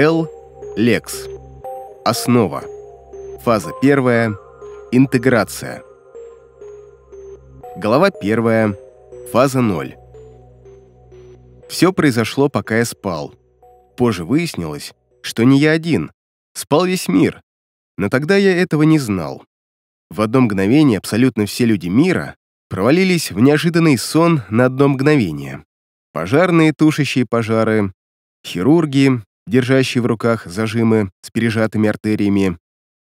Л. Лекс. Основа. Фаза первая. Интеграция. Глава первая. Фаза 0. Все произошло, пока я спал. Позже выяснилось, что не я один. Спал весь мир. Но тогда я этого не знал. В одно мгновение абсолютно все люди мира провалились в неожиданный сон на одно мгновение. Пожарные, тушащие пожары, хирурги, Держащие в руках зажимы с пережатыми артериями,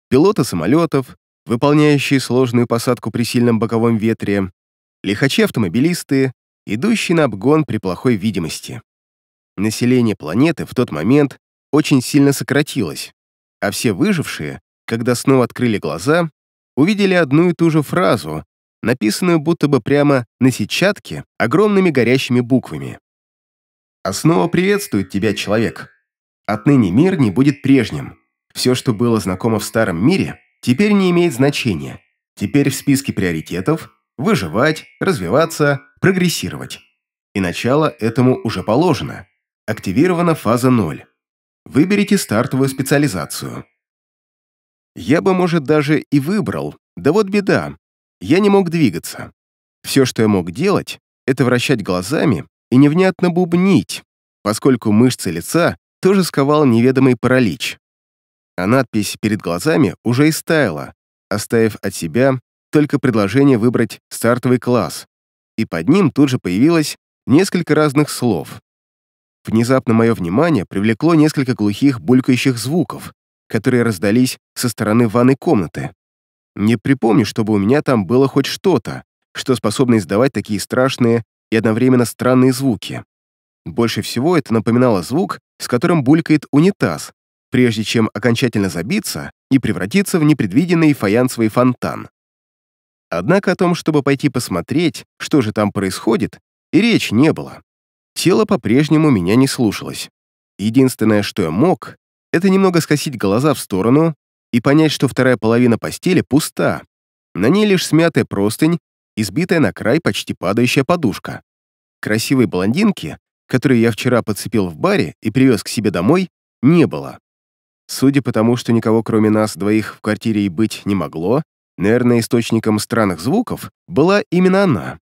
пилоты самолетов, выполняющие сложную посадку при сильном боковом ветре, лихачи-автомобилисты, идущие на обгон при плохой видимости. Население планеты в тот момент очень сильно сократилось, а все выжившие, когда снова открыли глаза, увидели одну и ту же фразу, написанную будто бы прямо на сетчатке огромными горящими буквами. «Основа «А приветствует тебя, человек!» Отныне мир не будет прежним. Все, что было знакомо в старом мире, теперь не имеет значения. Теперь в списке приоритетов выживать, развиваться, прогрессировать. И начало этому уже положено. Активирована фаза 0. Выберите стартовую специализацию. Я бы, может, даже и выбрал, да вот беда. Я не мог двигаться. Все, что я мог делать, это вращать глазами и невнятно бубнить, поскольку мышцы лица тоже сковал неведомый паралич. А надпись перед глазами уже истаяла, оставив от себя только предложение выбрать стартовый класс, и под ним тут же появилось несколько разных слов. Внезапно мое внимание привлекло несколько глухих булькающих звуков, которые раздались со стороны ванной комнаты. Не припомню, чтобы у меня там было хоть что-то, что способно издавать такие страшные и одновременно странные звуки. Больше всего это напоминало звук, с которым булькает унитаз, прежде чем окончательно забиться и превратиться в непредвиденный фаянсовый фонтан. Однако о том, чтобы пойти посмотреть, что же там происходит, и речь не было. Тело по-прежнему меня не слушалось. Единственное, что я мог, это немного скосить глаза в сторону и понять, что вторая половина постели пуста. На ней лишь смятая простынь и сбитая на край почти падающая подушка. Красивой блондинки который я вчера подцепил в баре и привез к себе домой, не было. Судя по тому, что никого кроме нас двоих в квартире и быть не могло, наверное, источником странных звуков была именно она.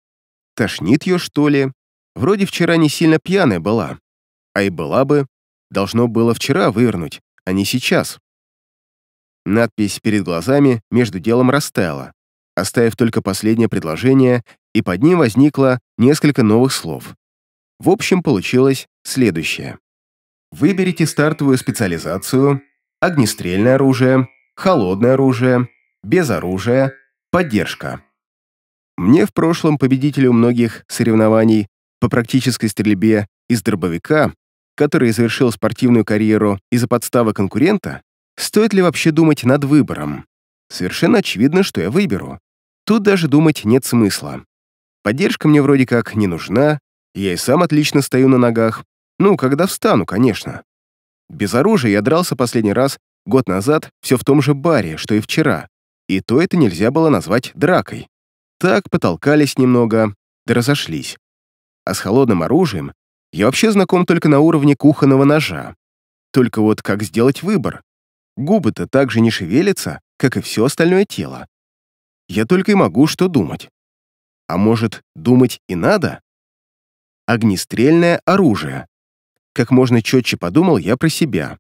Тошнит ее, что ли? Вроде вчера не сильно пьяная была. А и была бы. Должно было вчера вывернуть, а не сейчас. Надпись перед глазами между делом растаяла, оставив только последнее предложение, и под ним возникло несколько новых слов. В общем, получилось следующее. Выберите стартовую специализацию, огнестрельное оружие, холодное оружие, без оружия, поддержка. Мне в прошлом победителю многих соревнований по практической стрельбе из дробовика, который завершил спортивную карьеру из-за подставы конкурента, стоит ли вообще думать над выбором? Совершенно очевидно, что я выберу. Тут даже думать нет смысла. Поддержка мне вроде как не нужна, я и сам отлично стою на ногах. Ну, когда встану, конечно. Без оружия я дрался последний раз год назад все в том же баре, что и вчера. И то это нельзя было назвать дракой. Так потолкались немного, да разошлись. А с холодным оружием я вообще знаком только на уровне кухонного ножа. Только вот как сделать выбор? Губы-то так же не шевелятся, как и все остальное тело. Я только и могу что думать. А может, думать и надо? огнестрельное оружие. Как можно четче подумал я про себя.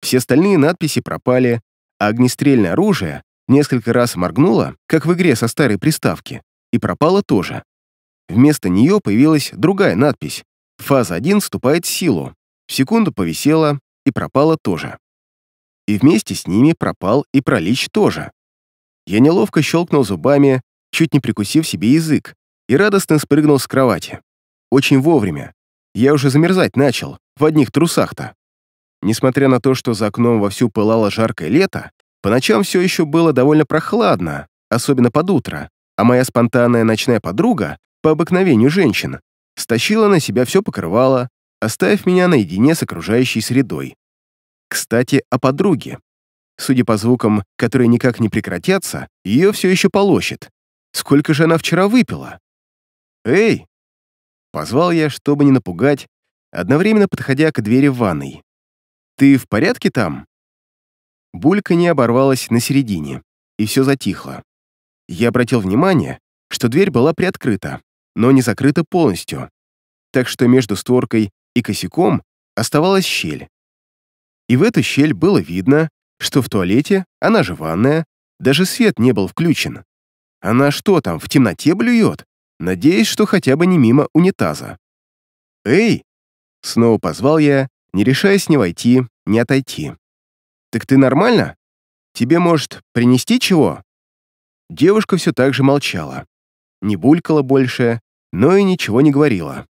Все остальные надписи пропали, а огнестрельное оружие несколько раз моргнуло, как в игре со старой приставки, и пропало тоже. Вместо нее появилась другая надпись. Фаза 1 вступает в силу. В секунду повисела и пропала тоже. И вместе с ними пропал и пролич тоже. Я неловко щелкнул зубами, чуть не прикусив себе язык, и радостно спрыгнул с кровати. Очень вовремя. Я уже замерзать начал, в одних трусах-то. Несмотря на то, что за окном вовсю пылало жаркое лето, по ночам все еще было довольно прохладно, особенно под утро, а моя спонтанная ночная подруга, по обыкновению женщин, стащила на себя все покрывало, оставив меня наедине с окружающей средой. Кстати, о подруге. Судя по звукам, которые никак не прекратятся, ее все еще полощет. Сколько же она вчера выпила? «Эй!» Позвал я, чтобы не напугать, одновременно подходя к двери в ванной. «Ты в порядке там?» Булька не оборвалась на середине, и все затихло. Я обратил внимание, что дверь была приоткрыта, но не закрыта полностью, так что между створкой и косяком оставалась щель. И в эту щель было видно, что в туалете, она же ванная, даже свет не был включен. Она что там, в темноте блюет? надеясь, что хотя бы не мимо унитаза. «Эй!» — снова позвал я, не решаясь ни войти, ни отойти. «Так ты нормально? Тебе, может, принести чего?» Девушка все так же молчала. Не булькала больше, но и ничего не говорила.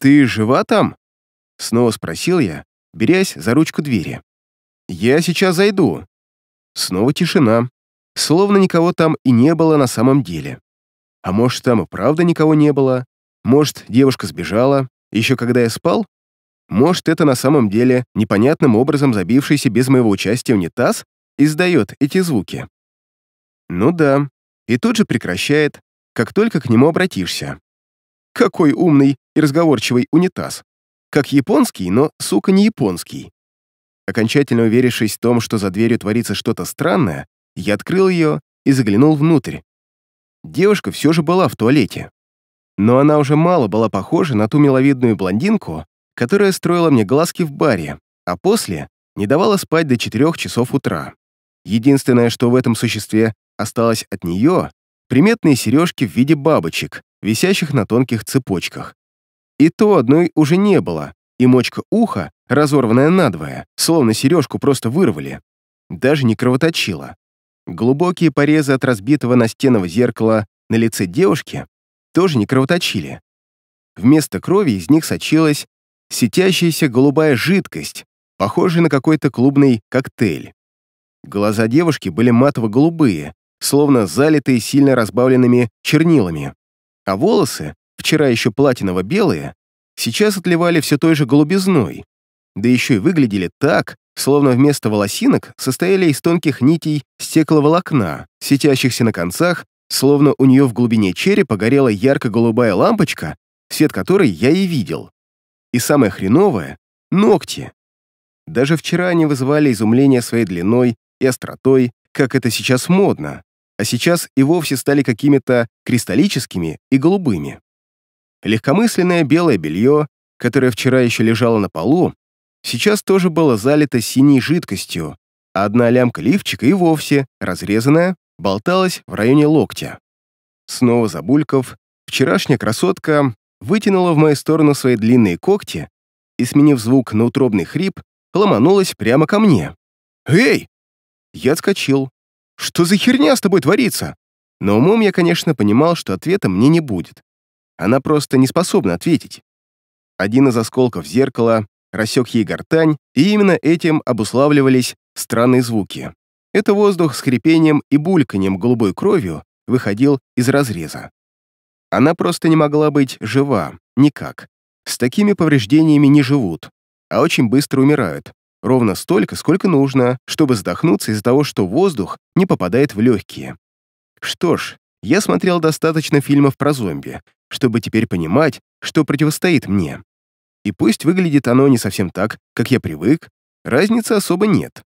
«Ты жива там?» — снова спросил я, берясь за ручку двери. «Я сейчас зайду». Снова тишина, словно никого там и не было на самом деле. А может, там и правда никого не было? Может, девушка сбежала, еще когда я спал? Может, это на самом деле непонятным образом забившийся без моего участия унитаз издает эти звуки? Ну да, и тут же прекращает, как только к нему обратишься. Какой умный и разговорчивый унитаз. Как японский, но, сука, не японский. Окончательно уверившись в том, что за дверью творится что-то странное, я открыл ее и заглянул внутрь, девушка все же была в туалете. Но она уже мало была похожа на ту миловидную блондинку, которая строила мне глазки в баре, а после не давала спать до 4 часов утра. Единственное, что в этом существе осталось от нее, приметные сережки в виде бабочек, висящих на тонких цепочках. И то одной уже не было, и мочка уха, разорванная надвое, словно сережку просто вырвали, даже не кровоточила. Глубокие порезы от разбитого настенного зеркала на лице девушки тоже не кровоточили. Вместо крови из них сочилась светящаяся голубая жидкость, похожая на какой-то клубный коктейль. Глаза девушки были матово-голубые, словно залитые сильно разбавленными чернилами, а волосы, вчера еще платиново-белые, сейчас отливали все той же голубизной, да еще и выглядели так, словно вместо волосинок состояли из тонких нитей стекловолокна, сетящихся на концах, словно у нее в глубине черепа горела ярко-голубая лампочка, свет которой я и видел. И самое хреновое — ногти. Даже вчера они вызывали изумление своей длиной и остротой, как это сейчас модно, а сейчас и вовсе стали какими-то кристаллическими и голубыми. Легкомысленное белое белье, которое вчера еще лежало на полу, сейчас тоже было залито синей жидкостью, а одна лямка лифчика и вовсе, разрезанная, болталась в районе локтя. Снова забульков, вчерашняя красотка вытянула в мою сторону свои длинные когти и, сменив звук на утробный хрип, ломанулась прямо ко мне. «Эй!» Я отскочил. «Что за херня с тобой творится?» Но умом я, конечно, понимал, что ответа мне не будет. Она просто не способна ответить. Один из осколков зеркала рассек ей гортань, и именно этим обуславливались странные звуки. Это воздух с хрипением и бульканьем голубой кровью выходил из разреза. Она просто не могла быть жива, никак. С такими повреждениями не живут, а очень быстро умирают. Ровно столько, сколько нужно, чтобы вздохнуться из-за того, что воздух не попадает в легкие. Что ж, я смотрел достаточно фильмов про зомби, чтобы теперь понимать, что противостоит мне и пусть выглядит оно не совсем так, как я привык, разницы особо нет.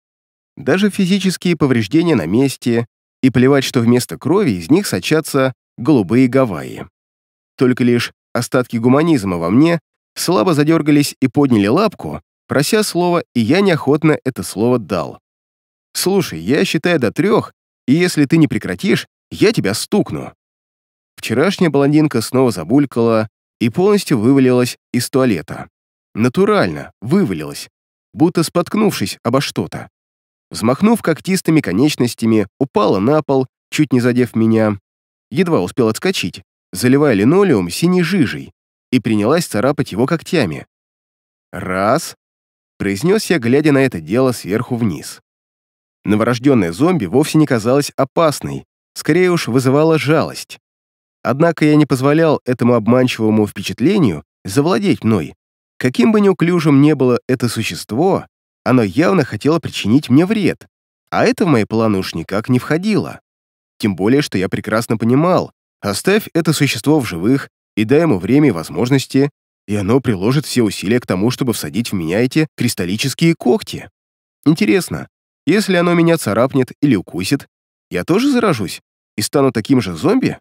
Даже физические повреждения на месте, и плевать, что вместо крови из них сочатся голубые Гавайи. Только лишь остатки гуманизма во мне слабо задергались и подняли лапку, прося слова, и я неохотно это слово дал. «Слушай, я считаю до трех, и если ты не прекратишь, я тебя стукну». Вчерашняя блондинка снова забулькала, и полностью вывалилась из туалета. Натурально вывалилась, будто споткнувшись обо что-то. Взмахнув когтистыми конечностями, упала на пол, чуть не задев меня. Едва успел отскочить, заливая линолеум синей жижей, и принялась царапать его когтями. «Раз», — произнес я, глядя на это дело сверху вниз. Новорожденная зомби вовсе не казалась опасной, скорее уж вызывала жалость. Однако я не позволял этому обманчивому впечатлению завладеть мной. Каким бы неуклюжим ни было это существо, оно явно хотело причинить мне вред, а это в мои планы уж никак не входило. Тем более, что я прекрасно понимал, оставь это существо в живых и дай ему время и возможности, и оно приложит все усилия к тому, чтобы всадить в меня эти кристаллические когти. Интересно, если оно меня царапнет или укусит, я тоже заражусь и стану таким же зомби?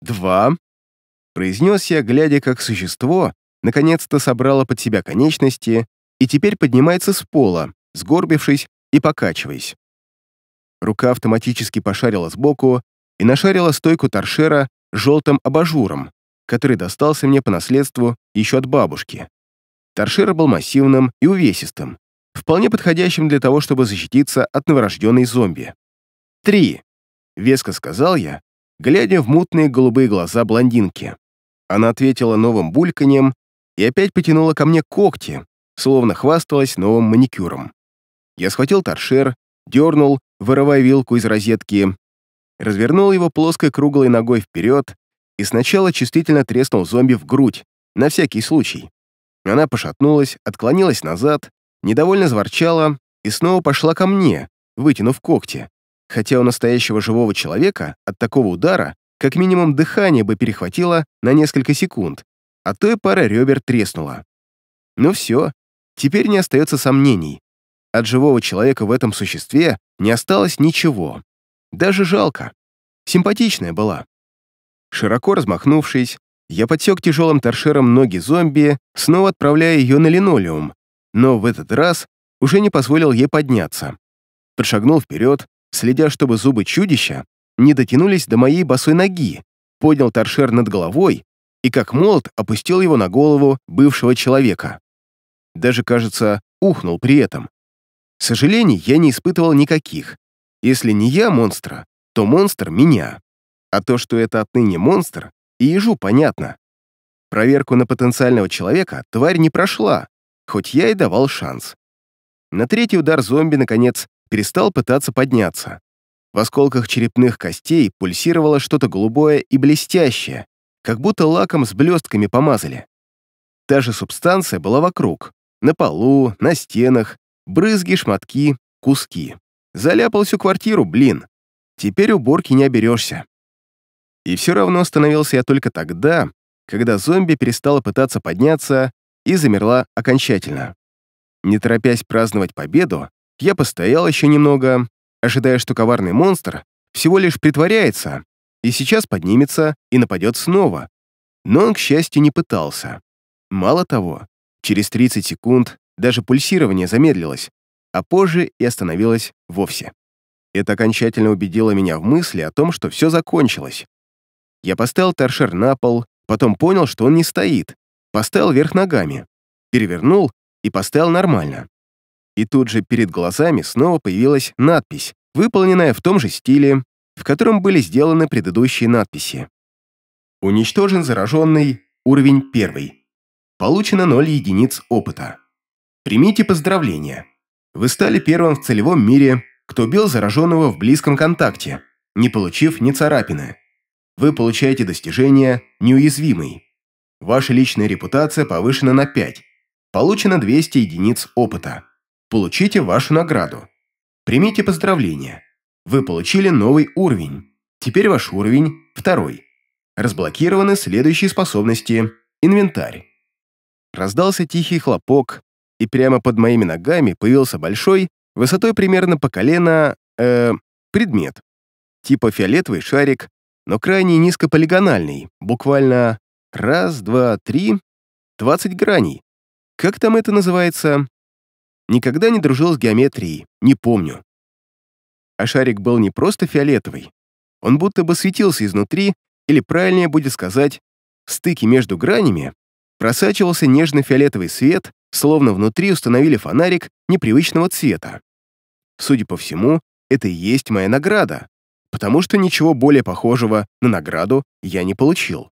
два», — произнес я, глядя, как существо наконец-то собрало под себя конечности и теперь поднимается с пола, сгорбившись и покачиваясь. Рука автоматически пошарила сбоку и нашарила стойку торшера с желтым абажуром, который достался мне по наследству еще от бабушки. Торшер был массивным и увесистым, вполне подходящим для того, чтобы защититься от новорожденной зомби. «Три!» — веско сказал я, глядя в мутные голубые глаза блондинки. Она ответила новым бульканьем и опять потянула ко мне когти, словно хвасталась новым маникюром. Я схватил торшер, дернул, вырывая вилку из розетки, развернул его плоской круглой ногой вперед и сначала чувствительно треснул зомби в грудь, на всякий случай. Она пошатнулась, отклонилась назад, недовольно зворчала и снова пошла ко мне, вытянув когти хотя у настоящего живого человека от такого удара как минимум дыхание бы перехватило на несколько секунд, а то и пара ребер треснула. Ну все, теперь не остается сомнений. От живого человека в этом существе не осталось ничего. Даже жалко. Симпатичная была. Широко размахнувшись, я подсек тяжелым торшером ноги зомби, снова отправляя ее на линолеум, но в этот раз уже не позволил ей подняться. Прошагнул вперед, следя, чтобы зубы чудища не дотянулись до моей босой ноги, поднял торшер над головой и, как молот, опустил его на голову бывшего человека. Даже, кажется, ухнул при этом. Сожалений я не испытывал никаких. Если не я монстра, то монстр меня. А то, что это отныне монстр, и ежу понятно. Проверку на потенциального человека тварь не прошла, хоть я и давал шанс. На третий удар зомби, наконец, перестал пытаться подняться. В осколках черепных костей пульсировало что-то голубое и блестящее, как будто лаком с блестками помазали. Та же субстанция была вокруг, на полу, на стенах, брызги, шматки, куски. Заляпал всю квартиру, блин. Теперь уборки не оберешься. И все равно остановился я только тогда, когда зомби перестала пытаться подняться и замерла окончательно. Не торопясь праздновать победу, я постоял еще немного, ожидая, что коварный монстр всего лишь притворяется и сейчас поднимется и нападет снова. Но он, к счастью, не пытался. Мало того, через 30 секунд даже пульсирование замедлилось, а позже и остановилось вовсе. Это окончательно убедило меня в мысли о том, что все закончилось. Я поставил торшер на пол, потом понял, что он не стоит, поставил вверх ногами, перевернул и поставил нормально и тут же перед глазами снова появилась надпись, выполненная в том же стиле, в котором были сделаны предыдущие надписи. Уничтожен зараженный, уровень 1. Получено 0 единиц опыта. Примите поздравления. Вы стали первым в целевом мире, кто бил зараженного в близком контакте, не получив ни царапины. Вы получаете достижение «Неуязвимый». Ваша личная репутация повышена на 5. Получено 200 единиц опыта. Получите вашу награду. Примите поздравления. Вы получили новый уровень. Теперь ваш уровень – второй. Разблокированы следующие способности. Инвентарь. Раздался тихий хлопок, и прямо под моими ногами появился большой, высотой примерно по колено, э, предмет. Типа фиолетовый шарик, но крайне низкополигональный, буквально раз, два, три, двадцать граней. Как там это называется? Никогда не дружил с геометрией, не помню. А шарик был не просто фиолетовый. Он будто бы светился изнутри, или правильнее будет сказать, в стыке между гранями просачивался нежный фиолетовый свет, словно внутри установили фонарик непривычного цвета. Судя по всему, это и есть моя награда, потому что ничего более похожего на награду я не получил.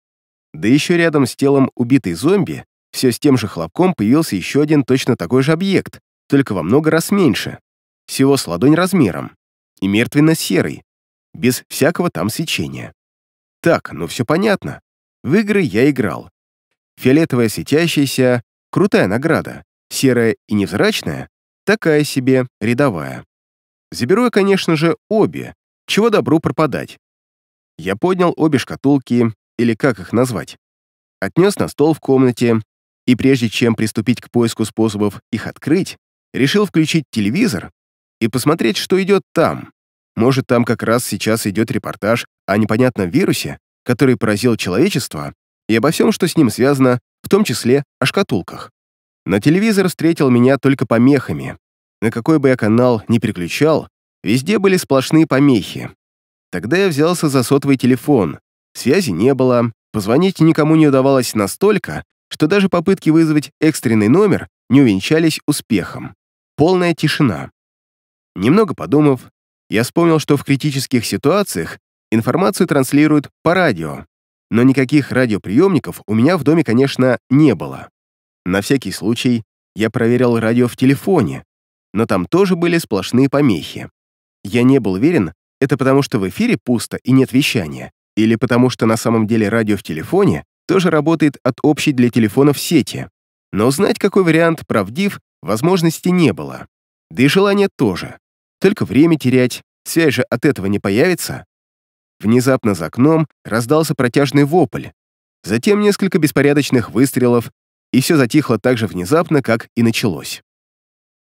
Да еще рядом с телом убитой зомби все с тем же хлопком появился еще один точно такой же объект, только во много раз меньше, всего с ладонь размером, и мертвенно-серый, без всякого там свечения. Так, ну все понятно. В игры я играл. Фиолетовая светящаяся, крутая награда, серая и невзрачная, такая себе рядовая. Заберу я, конечно же, обе, чего добру пропадать. Я поднял обе шкатулки, или как их назвать, отнес на стол в комнате, и прежде чем приступить к поиску способов их открыть, решил включить телевизор и посмотреть, что идет там. Может, там как раз сейчас идет репортаж о непонятном вирусе, который поразил человечество, и обо всем, что с ним связано, в том числе о шкатулках. Но телевизор встретил меня только помехами. На какой бы я канал ни переключал, везде были сплошные помехи. Тогда я взялся за сотовый телефон. Связи не было, позвонить никому не удавалось настолько, что даже попытки вызвать экстренный номер не увенчались успехом. Полная тишина. Немного подумав, я вспомнил, что в критических ситуациях информацию транслируют по радио, но никаких радиоприемников у меня в доме, конечно, не было. На всякий случай я проверил радио в телефоне, но там тоже были сплошные помехи. Я не был уверен, это потому что в эфире пусто и нет вещания, или потому что на самом деле радио в телефоне тоже работает от общей для телефонов сети, но узнать, какой вариант правдив, возможности не было. Да и желания тоже. Только время терять, связь же от этого не появится. Внезапно за окном раздался протяжный вопль, затем несколько беспорядочных выстрелов, и все затихло так же внезапно, как и началось.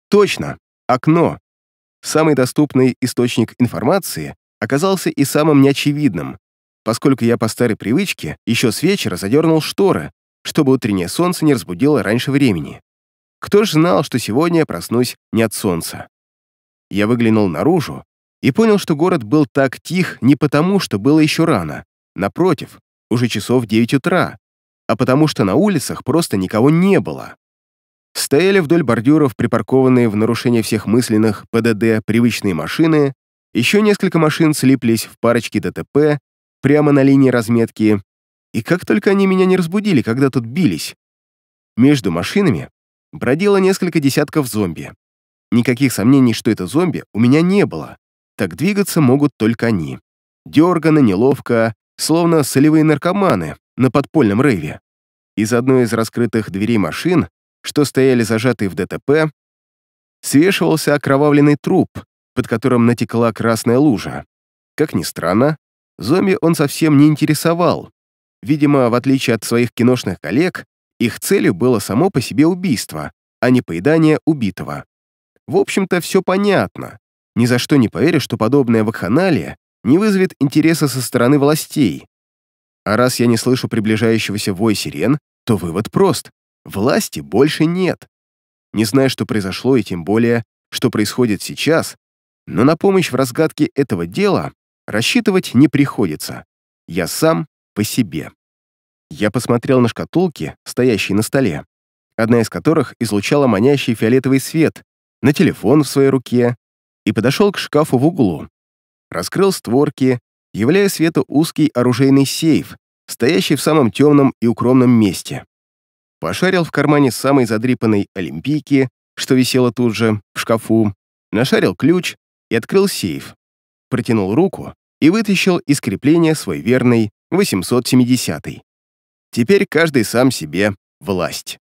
Точно, окно. Самый доступный источник информации оказался и самым неочевидным, поскольку я по старой привычке еще с вечера задернул шторы, чтобы утреннее солнце не разбудило раньше времени. Кто ж знал, что сегодня я проснусь не от солнца? Я выглянул наружу и понял, что город был так тих не потому, что было еще рано. Напротив, уже часов 9 утра, а потому что на улицах просто никого не было. Стояли вдоль бордюров припаркованные в нарушение всех мысленных ПДД привычные машины, еще несколько машин слиплись в парочки ДТП прямо на линии разметки, и как только они меня не разбудили, когда тут бились. Между машинами бродило несколько десятков зомби. Никаких сомнений, что это зомби, у меня не было. Так двигаться могут только они. Дёрганно, неловко, словно солевые наркоманы на подпольном рейве. Из одной из раскрытых дверей машин, что стояли зажатые в ДТП, свешивался окровавленный труп, под которым натекла красная лужа. Как ни странно, Зомби он совсем не интересовал. Видимо, в отличие от своих киношных коллег, их целью было само по себе убийство, а не поедание убитого. В общем-то, все понятно. Ни за что не поверю, что подобное вакханалия не вызовет интереса со стороны властей. А раз я не слышу приближающегося вой сирен, то вывод прост. Власти больше нет. Не знаю, что произошло, и тем более, что происходит сейчас, но на помощь в разгадке этого дела рассчитывать не приходится. Я сам по себе. Я посмотрел на шкатулки, стоящие на столе, одна из которых излучала манящий фиолетовый свет, на телефон в своей руке, и подошел к шкафу в углу. Раскрыл створки, являя свету узкий оружейный сейф, стоящий в самом темном и укромном месте. Пошарил в кармане самой задрипанной олимпийки, что висело тут же, в шкафу, нашарил ключ и открыл сейф протянул руку и вытащил из крепления свой верный 870-й. Теперь каждый сам себе власть.